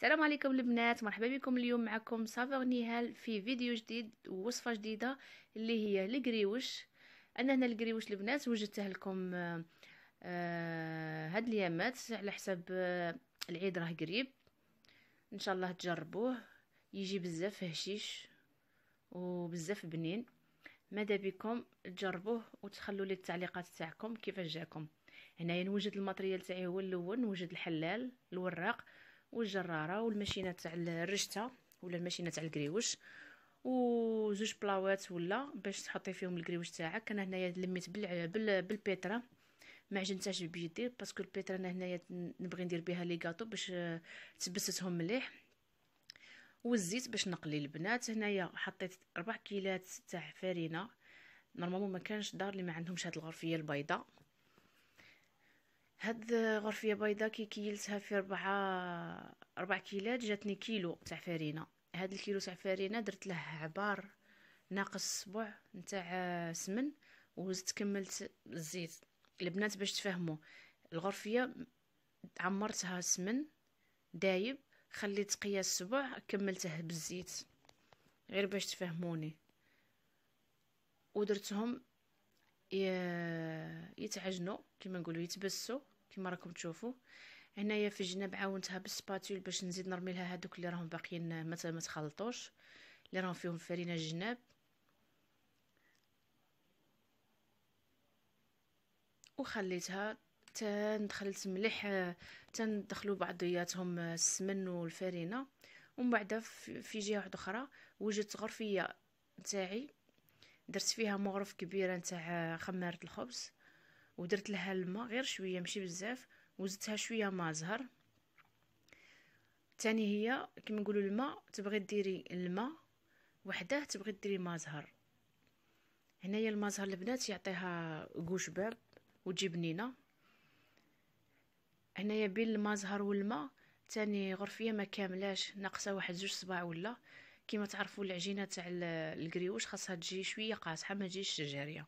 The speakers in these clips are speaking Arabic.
السلام عليكم البنات مرحبا بكم اليوم معكم سافور نهال في فيديو جديد ووصفه جديده اللي هي الكريوش انا هنا الكريوش البنات وجدته لكم آه، هاد اليامات على حساب آه، العيد راه قريب ان شاء الله تجربوه يجي بزاف هشيش وبزاف بنين ماذا بكم تجربوه وتخلوا لي التعليقات تاعكم كيفاش جاكم هنايا نوجد الماتريال تاعي هو الاول نوجد الحلال الوراق والجراره والماشينه تاع الرشته ولا الماشينه تاع الكريوش وزوج بلاوات ولا باش تحطي فيهم الكريوش تاعك انا هنايا لميت بال... بالبيترا ما عجنتهاش بيدي باسكو البيترا انا هنايا نبغي ندير بها لي كاطو باش تبستهم مليح والزيت باش نقلي البنات هنايا حطيت 4 كيلات تاع فرينه نورمالمون ما كانش دار اللي ما عندهمش هاد الغرفيه البيضاء هاد غرفيه بيضاء كي كيلتها في ربعة ربع كيلات جاتني كيلو تاع فرينه هاد الكيلو تاع فرينه درت له عبار ناقص سبع نتاع آه، سمن وزدت كملت الزيت البنات باش تفهموا الغرفيه عمرتها سمن دايب خليت قياس سبع كملته بالزيت غير باش تفهموني ودرتهم يتعجنوا كما نقولوا يتبسوا كما راكم تشوفوا هنايا في الجناب عاونتها بالسباتول باش نزيد نرمي لها هادوك اللي راهم باقيين آه، ما تخلطوش اللي راهم فيهم فرينه الجناب وخليتها تندخلت مليح آه، تندخلوا بعضياتهم آه، السمن والفرينه ومن بعد في جهه واحده اخرى وجدت غرفيه نتاعي درت فيها مغرف كبيره نتاع خماره الخبز ودرت لها الماء غير شويه ماشي بزاف وزدتها شويه ما زهر تاني هي كما نقولوا الماء تبغي ديري الماء وحده تبغي ديري ما زهر هنايا الما زهر البنات يعطيها كو شباب وتجي بنينه هنايا بين الما زهر والماء تاني غرفيه ما كاملاش ناقصه واحد زوج صباع ولا كما تعرفوا العجينه تاع الكريوش خاصها تجي شويه قاصحه ما تجيش جاريه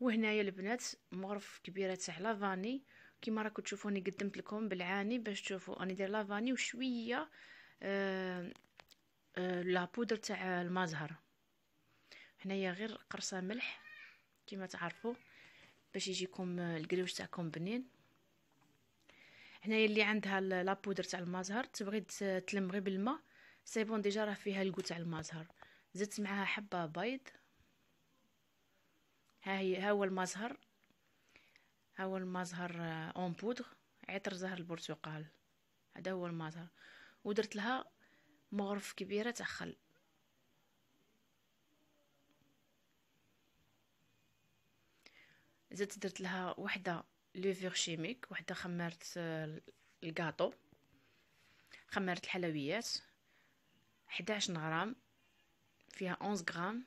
وهنايا البنات مغرف كبيره تاع لافاني كيما راكم تشوفوني قدمت لكم بالعاني باش تشوفوا راني دير لافاني وشويه آه آه لا بودر تاع المزهر هنايا غير قرصه ملح كيما تعرفوا باش يجيكم آه، الكريوش تاعكم بنين هنايا اللي عندها لا بودر تاع المزهر تبغي تلم غير بالماء سي بون ديجا راه فيها الكو تاع المزهر زدت معاها حبه بيض ها هي ها هو المظهر ها هو المظهر اون آه، بودغ عطر زهر البرتقال هذا هو المظهر ودرت لها مغرف كبيره تاع خل زدت درت لها وحده لوفير شيميك وحده خمرت آه، الكاطو خمرت الحلويات 11 غرام فيها 11 غرام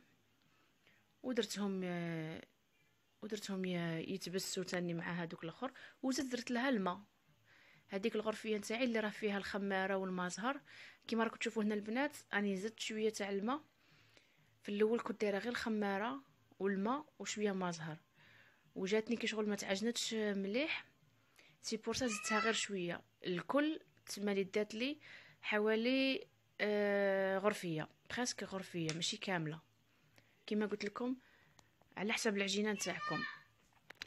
ودرتهم ودرتهم يتبسوا تاني مع هادوك الاخر وزدت درت لها الماء هذيك الغرفيه نتاعي اللي راه فيها الخماره والمزهر كيما راكم تشوفوا هنا البنات راني زدت شويه تاع الماء في الاول كنت دايره غير الخماره والماء وشويه مزهر وجاتني كي شغل ما تعجنتش مليح سي بورسا زدتها غير شويه الكل تما دات لي حوالي آه غرفيه بريسك غرفيه ماشي كامله كما قلت لكم على حسب العجينه نتاعكم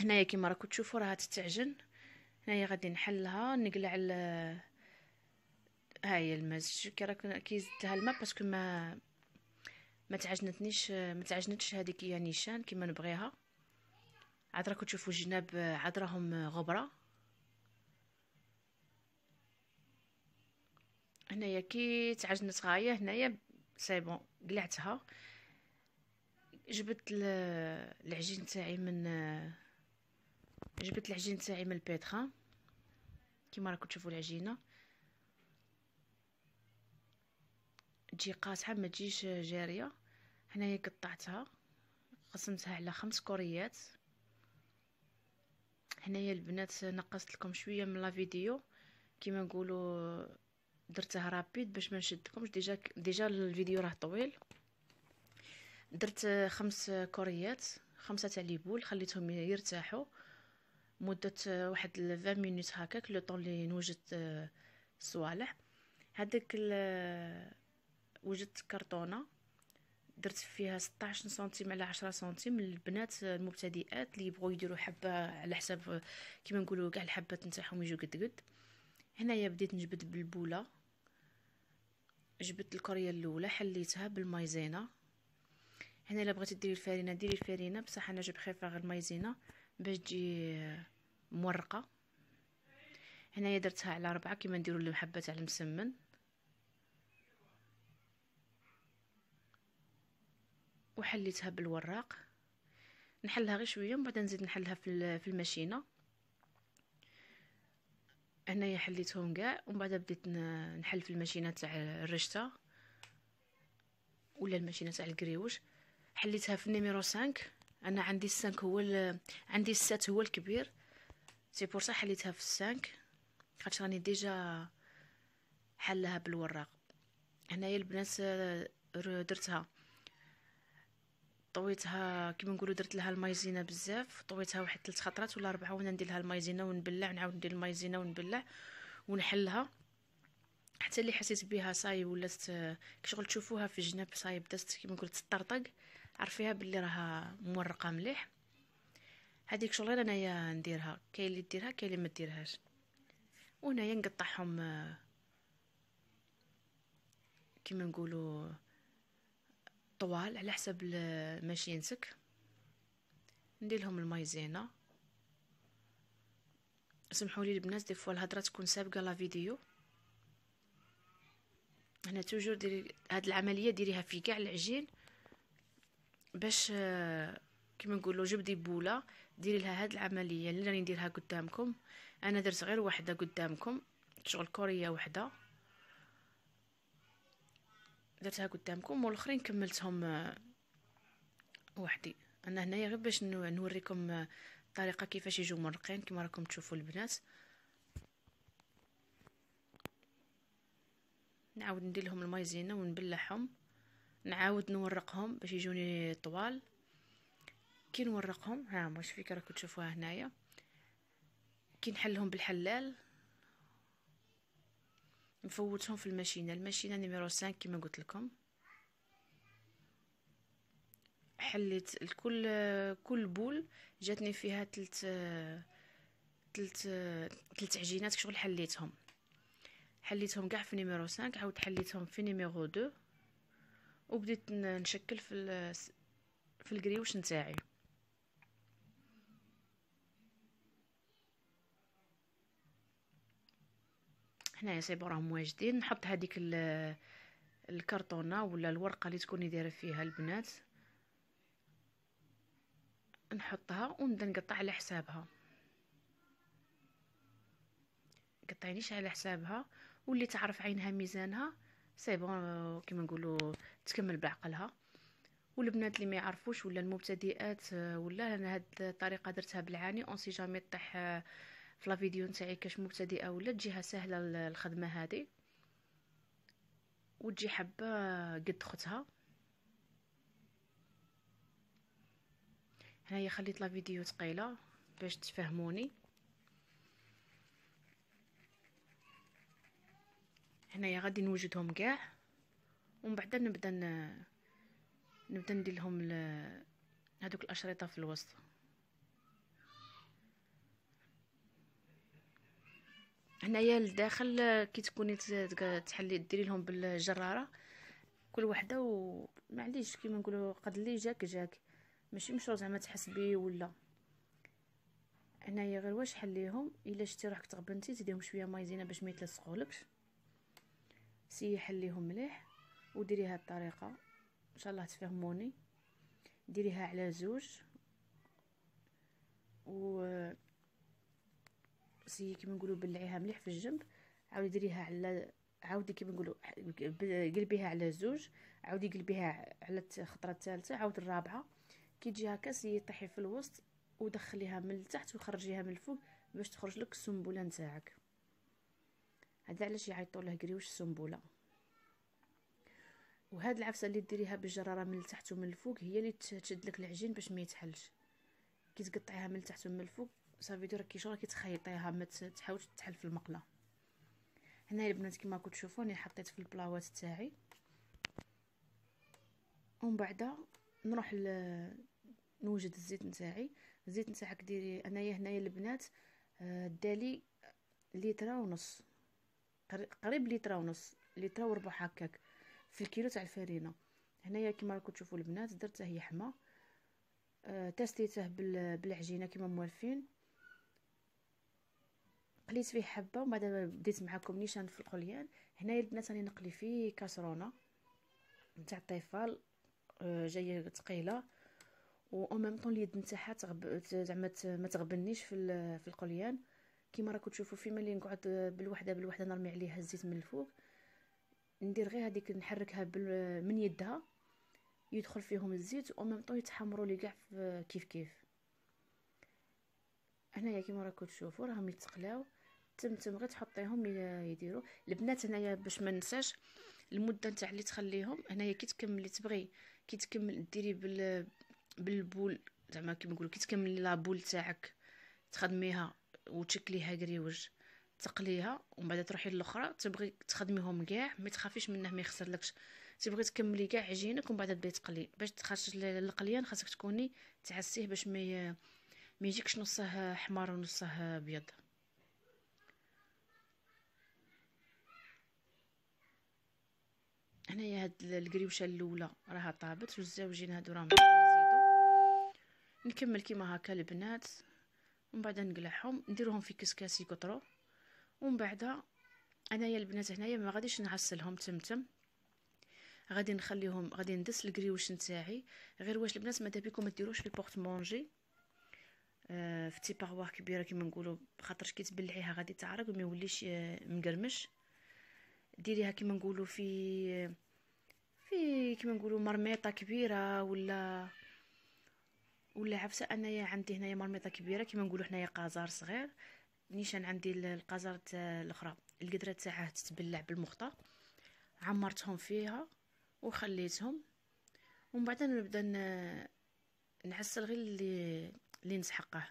هنايا كما راكم تشوفوا راها تتعجن هنايا غادي نحلها نقلع ال هاي المزج كي راكم كي زدتها الماء باسكو ما ما تعجنتنيش ما تعجنتش هذيك هي نيشان كما نبغيها عاد راكم تشوفوا الجناب عاد راهم غبره هنايا كي تعجنت غايه هنايا سي بون قلعتها جبت العجين تاعي من جبت العجين تاعي من البيتخا كيما راكم تشوفوا العجينه تجي قاصحه ما تجيش جاريه هنايا قطعتها قسمتها على خمس كوريات هنايا البنات نقصت لكم شويه من لا فيديو كيما نقولوا درتها رابيد باش ما نشدكمش ديجا ديجا الفيديو راه طويل درت خمس كوريات خمسة تاع لي بول خليتهم يرتاحوا مدة واحد 20 مينوت هكاك لو طون لي نوجد الصوالح آه، هذاك آه، وجدت كرتونه درت فيها 16 سنتيم على 10 سنتيم البنات آه، المبتدئات اللي يبغوا يديروا حبه على حساب كيما نقولوا كاع الحبات نتاعهم يجوا قد قد هنايا بديت نجبد بالبوله جبت الكريه الاولى حليتها بالمايزينا هنا الا بغيتي ديري الفرينه ديري الفرينه بصح انا جو بريفير المايزينا باش تجي مورقه هنايا درتها على ربعة كيما نديرو المحبه تاع المسمن وحليتها بالوراق نحلها غير شويه ومن بعد نزيد نحلها في الماشينه هنايا حليتهم كاع ومن بعد بديت نحل في الماشينه تاع الرشته ولا الماشينه تاع الكريوش حليتها في النيميرو 5 انا عندي السانك هو عندي السات هو الكبير سي بور حليتها في السانك خاطش راني ديجا حلها بالوراق هنايا البنات آه، درتها طويتها كيما نقولوا درت لها المايزينا بزاف طويتها واحد ثلاث خطرات ولا اربعه وانا ندير لها المايزينا ونبلع نعاود ندير المايزينا ونبلع ونحلها حتى اللي حسيت بها صاي ولات آه، كشغل تشوفوها في الجناب صاي بدات كيما نقول تطرطق عرفيها باللي راها مورقه مليح هذيك شغل انايا نديرها كاين اللي ديرها كاين اللي ما ديرهاش وهنايا نقطعهم آه، كيما نقولوا طوال على حسب ماشي ندير لهم المايزينا سمحوا لي البنات دي فوا الهضره تكون سابقه لا فيديو هنا توجور ديري هاد العمليه ديريها في كاع العجين باش آه، كيما نقولوا جبدي بوله ديري لها هاد العمليه اللي راني نديرها قدامكم انا درت غير وحده قدامكم شغل كوريه وحده درتها قدامكم والاخرين كملتهم آه، وحدي انا هنايا غير باش نوريكم آه، الطريقه كيفاش يجوا مرقين كما راكم تشوفوا البنات نعاود ندير لهم المايزينا ونبلعهم نعاود نورقهم باش يجوني طوال كي نورقهم ها هما شوفي راكم تشوفوها هنايا كي نحلهم بالحلال نفوتهم في الماشينه الماشينه نيميرو 5 كما قلت لكم حليت الكل كل بول جاتني فيها تلت تلت تلت عجينات شغل حليتهم حليتهم كاع في نيميرو 5 عاود حليتهم في نيميرو 2 وبديت نشكل في في الجريوش نتاعي هنايا صايبو راهم واجدين نحط هذيك الكرتونه ولا الورقه اللي تكوني دايره فيها البنات نحطها ونبدا نقطع على حسابها قطعينيش على حسابها واللي تعرف عينها ميزانها سي بون آه، كيما نقولوا تكمل بعقلها والبنات اللي ما يعرفوش ولا المبتدئات آه، ولا انا هاد الطريقه درتها بالعاني اون سي جامي طيح في لا فيديو نتاعي كاش مبتدئه ولا تجيها سهله الخدمه هذه وتجي حبه قد اختها هنايا خليت لا فيديو ثقيله باش تفهموني هنايا غادي نوجدهم كاع ومن بعد نبدا نبدا ندير لهم هذوك الاشرطه في الوسط هنايا لداخل كي تكوني تحلي ديري لهم بالجراره كل وحده ومعليش كيما نقولوا قد اللي جاك جاك ماشي مشروع زعما تحسبي ولا هنايا غير واش حليهم الا شتي روحك تغبنتي تديهم شويه مايزينه باش ما يتلصقولكش ليهم مليح وديري هاد الطريقه ان شاء الله تفهموني ديريها على زوج و سي كيما نقولوا بلعيها مليح في الجنب عاودي ديريها على عاودي كيما نقولوا قلبيها على زوج عاودي قلبيها على الخطره الثالثه عاود الرابعه كي تجي هكا سي طيحي في الوسط ودخليها من التحت وخرجيها من الفوق باش تخرج لك السنبله نتاعك هذا علاش يعيطوا له كريوش سنبوله وهاد العفسه اللي ديريها بالجراره من التحت ومن الفوق هي اللي تشد لك العجين باش ما يتحلش كي تقطعيها من التحت ومن الفوق صافي دير كي شغل كتخيطيها ما تحاولش تحل في المقله هنا البنات كما راكم تشوفوا راني حطيت في البلاوات تاعي ومن بعد نروح نوجد الزيت نتاعي الزيت نتاعك ديري انايا هنايا البنات آه، دالي لتر ونص قريب لتر ونص لتر وربع هكاك في الكيلو تاع الفرينه هنايا كيما راكم تشوفوا البنات درت هي حما آه تستيته بالعجينه كيما موالفين قليت فيه حبه ومن بعد بديت معكم نيشان في القليان هنايا البنات راني نقلي فيه كاسرونه نتاع الطيفال آه جايه ثقيله و اون ميم طون اليد نتاعها تغب زعما ما تغبنيش في في القليان كيما راكم تشوفوا فيما اللي نقعد بالوحده بالوحده نرمي عليها الزيت من الفوق ندير غير هذيك نحركها من يدها يدخل فيهم الزيت او ميم طون يتحمروا لي كاع كيف كيف هنايا كيما راكم تشوفوا راهم يتقلاو تم تم غير تحطيهم يديروا البنات هنايا باش ما ننساش المده نتاع اللي تخليهم هنايا كي تكملي تبغي كي تكمل ديري بال بالبول زعما كيما نقولوا كي تكملي لابول تاعك تخدميها وتشكليها كريوج تقليها ومن بعد تروحي للاخرى تبغي تخدميهم كاع ما تخافيش منه ما يخسرلكش تبغي تكملي كاع عجينك ومن بعد تبداي تقلي باش تخرج القليان خاصك تكوني تعسيه باش ما ما يجيكش نصه حمار ونصه ابيض هنايا هاد الكريوشه الاولى راها طابت والزوجين هادو راهم نكمل كيما هكا البنات ومن بعد نقلعهم نديرهم في كسكاس يقطرو ومن بعد انايا البنات هنايا ما غاديش نعسلهم تمتم غادي نخليهم غادي ندس الكريوش نتاعي غير واش البنات ماذا بيكم ما ديروش في البورت مونجي آه، في تي باغوار كبيره كيما نقولوا خاطرش كي تبلعيها غادي تعرق وما يوليش آه، مقرمش ديريها كيما نقولوا في آه، في كيما نقولوا مرميطه كبيره ولا ولا عفسه انايا عندي هنايا مرميطه كبيره كما نقولوا حنايا قازار صغير نيشان عندي تاع الاخرى القدره تاعها تتبلع بالمخطه عمرتهم فيها وخليتهم ومن بعد نبدا نعسل غير اللي اللي نسحقه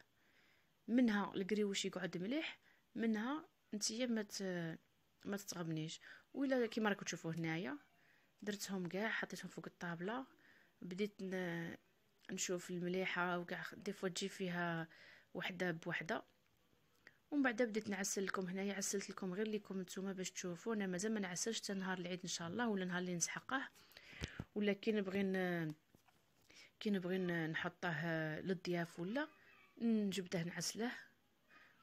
منها القريوش يقعد مليح منها نتيا ما ما تتغبنيش ولا كيما راكم تشوفوا هنايا درتهم كاع حطيتهم فوق الطابله بديت نشوف المليحه وكاع فوا تجي فيها وحده بوحده ومن بعد بديت نعسل لكم هنايا عسلت لكم غير ليكم نتوما باش تشوفوا انا مازال ما نعسلش حتى نهار العيد ان شاء الله ولا نهار اللي نسحقه ولا كي نبغي كي نبغي نحطه للضياف ولا نجبده نعسله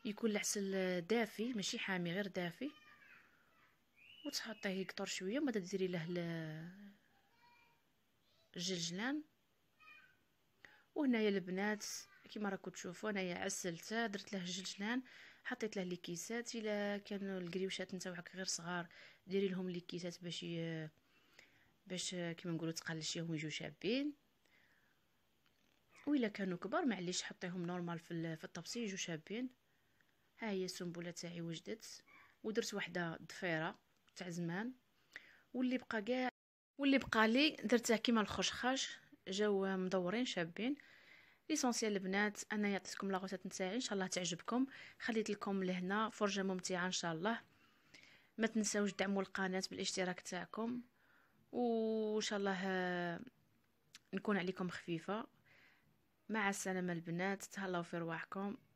يكون العسل دافي ماشي حامي غير دافي وتحطيه يكثر شويه بعد ديري له الجلجلان وهنايا البنات كيما راكم تشوفوا انايا عسلته درت له الجلجلان حطيت له ليكيسات الا كانوا القريوشات نتاعك غير صغار ديري لهم ليكيسات باش باش كيما نقولوا تقلشيهم يجوا شابين وإلا كانوا كبار معليش حطيهم نورمال في في الطبسي يجوا شابين ها هي السنبله تاعي وجدت ودرت وحده ضفيره تاع زمان واللي بقى كاع واللي بقى لي درته كيما الخشخاش جاو مدورين شابين ليسونسيال البنات انا عطيت لا لاغوسات نتاعي ان شاء الله تعجبكم خليت لكم لهنا فرجه ممتعه ان شاء الله ما تنساوش دعموا القناه بالاشتراك تاعكم وان شاء الله نكون عليكم خفيفه مع السلامه البنات تهلاو في رواحكم